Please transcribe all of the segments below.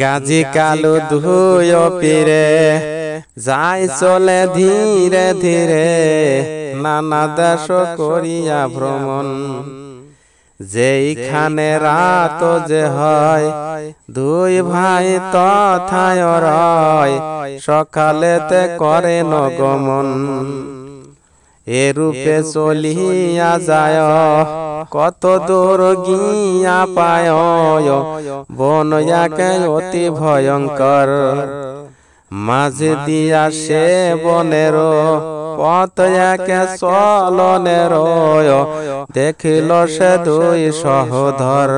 গাজি কালো ধুয় পিরে যাই চলে ধীরে ধীরে নানা দেশ করিয়া ভ্রমণ যেইখানে রাত যে হয় দুই ভাই তথায় রয় সকালেতে করে নগমন এরূপে চলিয়া যায় কত দূর গিয়া পায় বন অতি ভয়ঙ্কর মাঝে দিয়া সে বনের পথ একে চলনের দেখিল সে দুই সহধর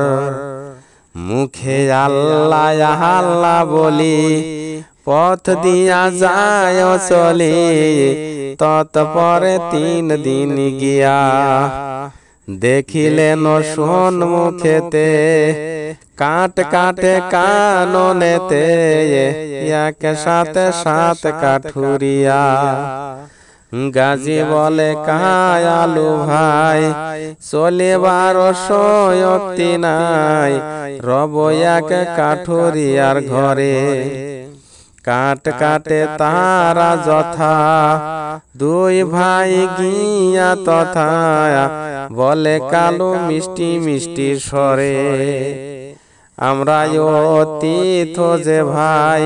মুখে আল্লাহ আল্লাহ বলি পথ দিয়া যায় চলি তৎপরে তিন দিন গিয়া দেখিলেন শোন মুখেতে কাট কাটে কাননেতে ইয়াকে সাথে সাত কাঠুরিয়া গাজী বলে কায়ালু আলু ভাই চলিবার শক্তি নাই রব এক কাঠুরিয়ার ঘরে কাট কাটে তারা যথা দুই ভাই গিয়া তথায় বলে কালো মিষ্টি মিষ্টি সরে আমরা অতীত যে ভাই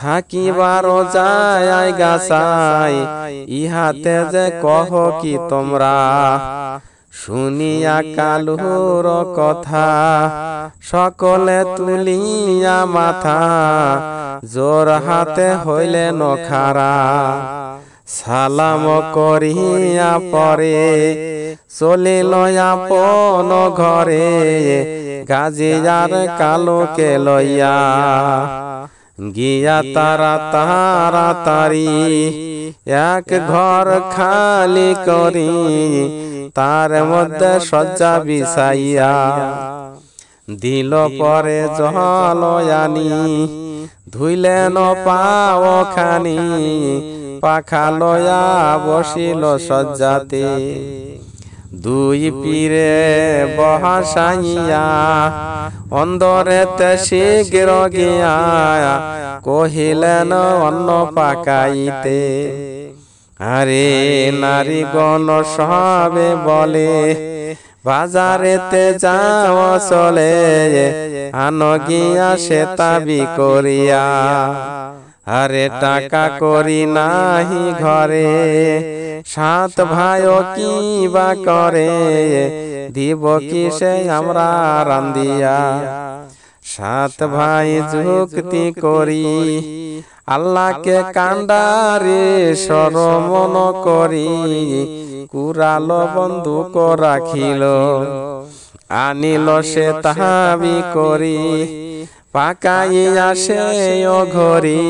থাকিবার যায় গাছাই ইহাতে যে কহ কি তোমরা শুনিয়া কালুর কথা সকলে তুলিয়া মাথা জোর হাতে হইলে নখারা সালাম করিয়া পরে লয়া পন ঘরে গাজিয়ার কালোকে লইয়া গিয়া তারা তারা তারি এক ঘর খালি করি তার মধ্যে সজ্জা বিছাইয়া দিল পরে জল আনি ধুইলেন পাও খানি পাখা লয়া বসিল সজ্জাতে দুই পীরে বহাসাইয়া অন্দরে শীঘ্র গিয়া কহিলেন অন্ন পাকাইতে আরে নারীগণ সবে বলে বাজারেতে যাও চলে আন গিয়া সে তাবি করিয়া আরে টাকা করি নাহি ঘরে সাত ভাই কি বা করে দিব কি সে আমরা রান্দিয়া সাত ভাই যুক্তি করি আল্লাহকে কান্ডারে সরমন করি কুরাল বন্ধুক রাখিল আনিল সে তাহাবি করি পাকাইয়া সে ও ঘরি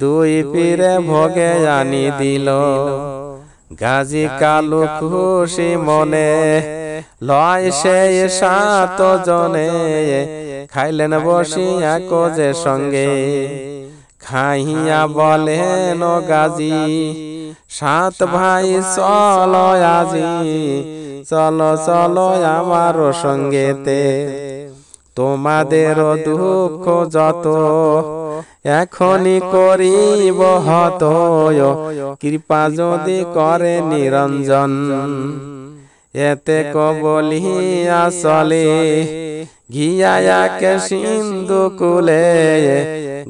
দুই পীরে ভোগে আনি দিল গাজী কালু খুশি মনে লয় সে সাত জনে খাইলেন বসিয়া কোজে সঙ্গে খাইয়া বলেন গাজী সাত ভাই চল আজি চলো চলো আমার সঙ্গেতে তোমাদের দুঃখ যত এখনই করিব হত কৃপা যদি করে নিরঞ্জন এতে কবলি আসলে কে সিন্ধু কুলে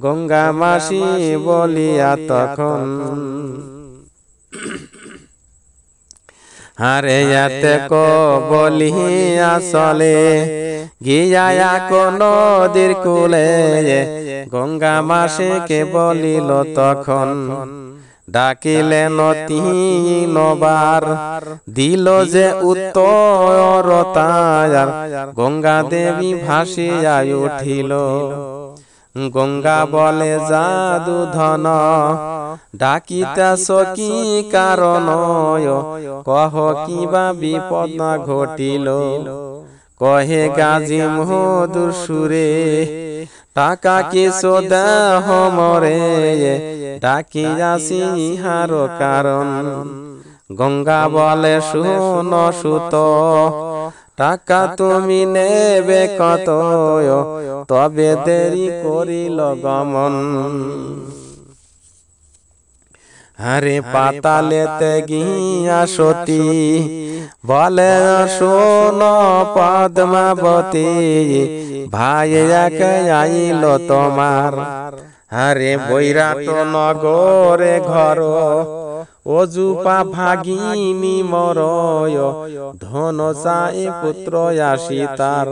গঙ্গা মাসি বলিয়া তখন হারে এতে কবলি আসলে গিয়া কোন নদীর কুলে গঙ্গা কে বলিল তখন ডাকিলে নবার দিল যে উত্তর তার গঙ্গা দেবী ভাসিয়া উঠিল গঙ্গা বলে জাদু ধন ডাকিতা সকি কারণ কহ কিবা বিপদ ঘটিল কহে গাজী মহদুর সুরে টাকা কিছু দেহ মরে ডাকি আসি হার কারণ গঙ্গা বলে শুন সুত টাকা তুমি নেবে কত তবে দেরি করিল গমন আরে পাতালেতে গিয়া সতী বলে শোন পদ্মাবতী ভাইয়াকে আইল তোমার আরে বৈরাট নগরে ঘর অজুপা ভাগিনী মরয় ধন চাই পুত্র আসি তার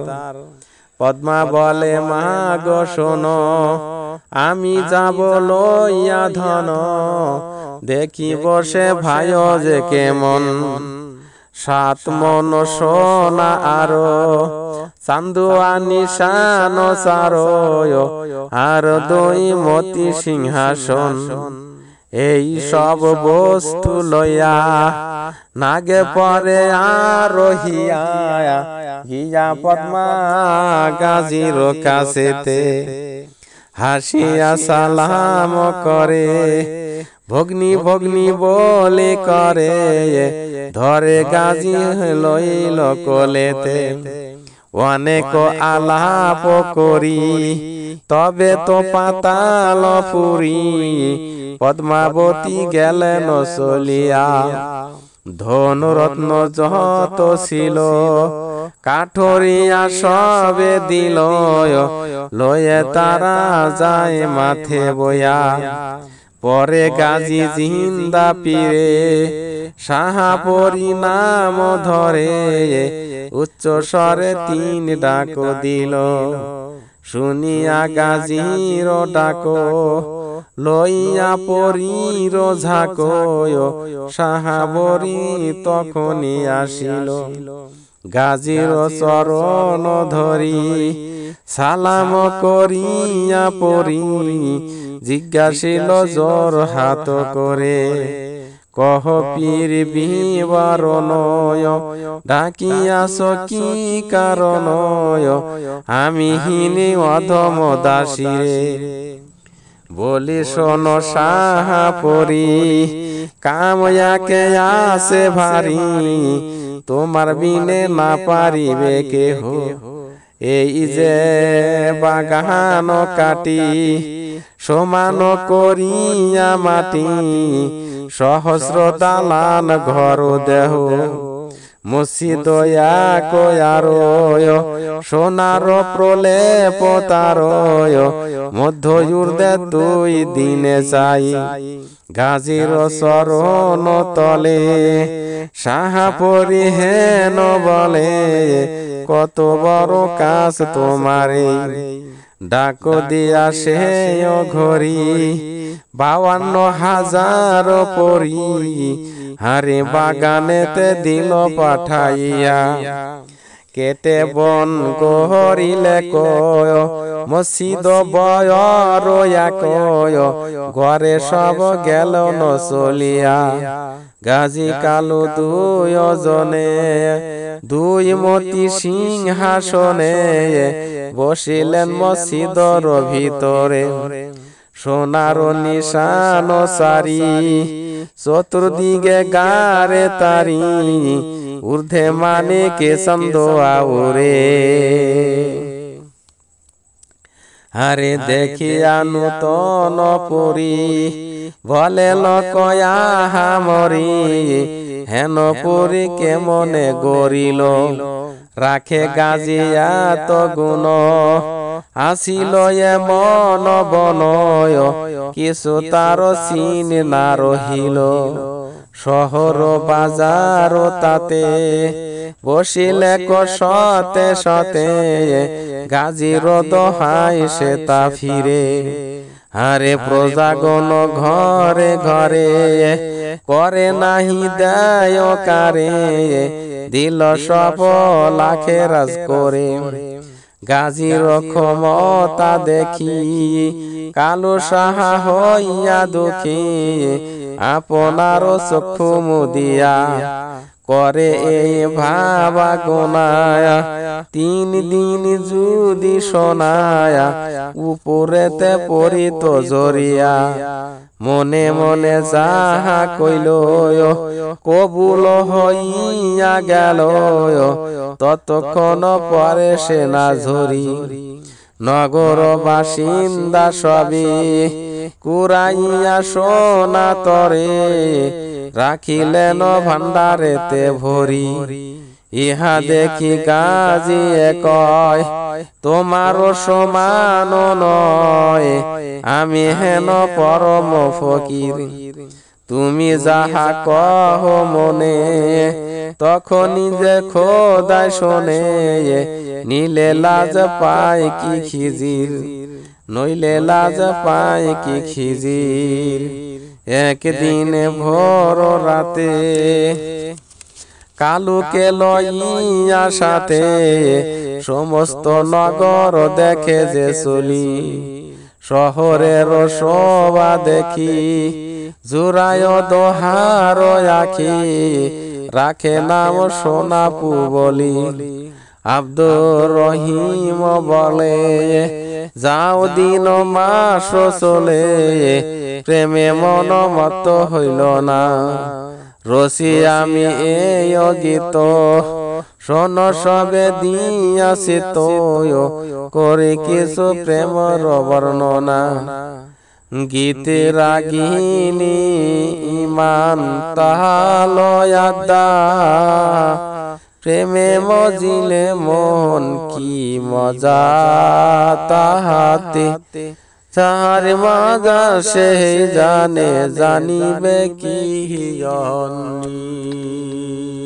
পদ্মা বলে মা গো শোনো আমি যাব লইয়া ধন দেখি বসে ভাই যে কেমন সাত মন সোনা আরো চান্দুয়া নিশান সারো আর দুই মতি সিংহাসন এই সব বস্তু লয়া নাগে পরে আরহিয়া হিয়া পদ্মা গাজির কাছেতে হাসিয়া সালাম করে ভগ্নি ভগ্নি বলে করে ধরে গাজি লইল কলেতে অনেক আলাপ করি তবে তো পাতাল পুরি পদ্মাবতী গেলেন চলিয়া ধনুরত্ন রত্ন যত ছিল কাঠরিয়া সবে দিল লয়ে তারা যায় মাথে বয়া পরে গাজী জিন্দা পিরে সাহা পরিণাম ধরে উচ্চ স্বরে তিন ডাক দিল শুনিয়া গাজির ডাকো লইয়া পরির সাহা সাহাবরি তখনই আসিল গাজির চরণ ধরি সালাম করিয়া পরি জিজ্ঞাসিল জোর হাত করে কহ পীর বিবরণয় ডাকিয়াছ কি কারণয় আমি হিনি অধম দাসিরে বলি শোন সাহা পরি কাময়াকে আসে ভারী তোমার বিনে না পারিবে কেহ এই যে বাগান কাটি সমান করিয়া মাটি সহস্র দালান ঘর দেহ মুসিদ সোনার প্রলে তার মধ্যযুর্দে তুই দিনে চাই গাজির সরণ তলে সাহা হেন বলে কত বড় কাজ তোমারে ডাকো দিয়া সে ঘরি বাওয়ান্ন হাজার পরি হারে বাগানেতে দিল পাঠাইয়া কেতে বন গহরিলে কয় মসজিদ বয়রয়া কয় ঘরে সব গেল নসলিয়া গাজী দুই জনে দুই মতি সিংহাসনে বসিলেন মসজিদর ভিতরে সোনার নিশান সারি চতুর্দিকে গারে তারি ঊর্ধ্বে মানে কে ছন্দ মানে আউরে আরে দেখিয়া নূতন পরি বলে লকয়া হামরি হেন পরি কেমনে গরিল রাখে গাজিয়া তো গুণ আসিল মন বনয় কিছু তার সিন না রহিল শহর বাজার তাতে বসিলে সতে সতে গাজির দোহাই সে তা ফিরে আরে প্রজাগণ ঘরে ঘরে করে নাহি দেয় কারে দিল সব লাখে রাজ করে গাজির ক্ষমতা দেখি কালো সাহা হইয়া দুঃখী আপনার চক্ষু মুদিয়া করে এই ভাবা গোনায়া তিন দিন যদি শোনায়া উপরেতে পরিত জরিয়া মনে মনে যাহা কইল কবুল হইয়া গেল ততক্ষণ পরে সে না ঝরি নগর বাসিন্দা সবই কুরাইয়া সোনা তরে রাখিলেন ভান্ডারেতে ভরি ইহা দেখি গাজি কয় তোমার সমান নয় আমি হেন পরম ফকির তুমি যাহা কহ মনে তখনই যে খোদায় শোনে নীলে লাজ পায় কি খিজির নইলে লাজ পায় কি খিজির একদিন ভোর রাতে কালুকে লইয়া সাথে সমস্ত নগর দেখে যে চলি শহরের শোভা দেখি জুরায় দোহার আখি রাখে নাম সোনাপু বলি আব্দুর রহিম বলে যাও দিন মাস চলে প্রেমে মন মত হইল না রসি আমি এই গীত শোন সবে দিয়াছি তো করে কিছু প্রেমর বর্ণনা গীতে রাগিনী ইমান তাহা লয়াদা প্রেমে মজিলে মন কি মজা তাহাতে তাহার মাজা সে জানে জানিবে কি অন্নী